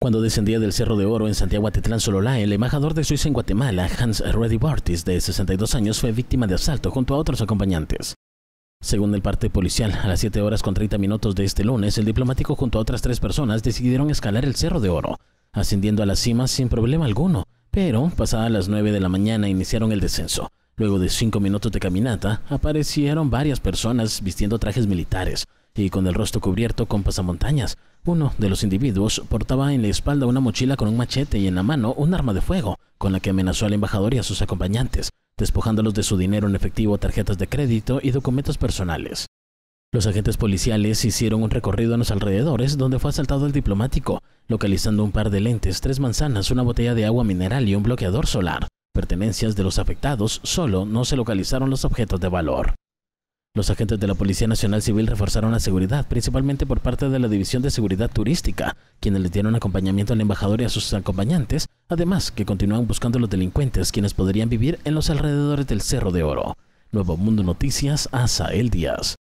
Cuando descendía del Cerro de Oro en Santiago Atitlán Sololá, el embajador de Suiza en Guatemala, Hans Reddy Bartis, de 62 años, fue víctima de asalto junto a otros acompañantes. Según el parte policial, a las 7 horas con 30 minutos de este lunes, el diplomático junto a otras tres personas decidieron escalar el Cerro de Oro, ascendiendo a la cima sin problema alguno, pero pasadas las 9 de la mañana iniciaron el descenso. Luego de cinco minutos de caminata, aparecieron varias personas vistiendo trajes militares y con el rostro cubierto con pasamontañas, uno de los individuos portaba en la espalda una mochila con un machete y en la mano un arma de fuego, con la que amenazó al embajador y a sus acompañantes, despojándolos de su dinero en efectivo, tarjetas de crédito y documentos personales. Los agentes policiales hicieron un recorrido en los alrededores donde fue asaltado el diplomático, localizando un par de lentes, tres manzanas, una botella de agua mineral y un bloqueador solar. Pertenencias de los afectados, solo no se localizaron los objetos de valor. Los agentes de la Policía Nacional Civil reforzaron la seguridad, principalmente por parte de la División de Seguridad Turística, quienes le dieron acompañamiento al embajador y a sus acompañantes, además que continúan buscando a los delincuentes quienes podrían vivir en los alrededores del Cerro de Oro. Nuevo Mundo Noticias, Asael Díaz.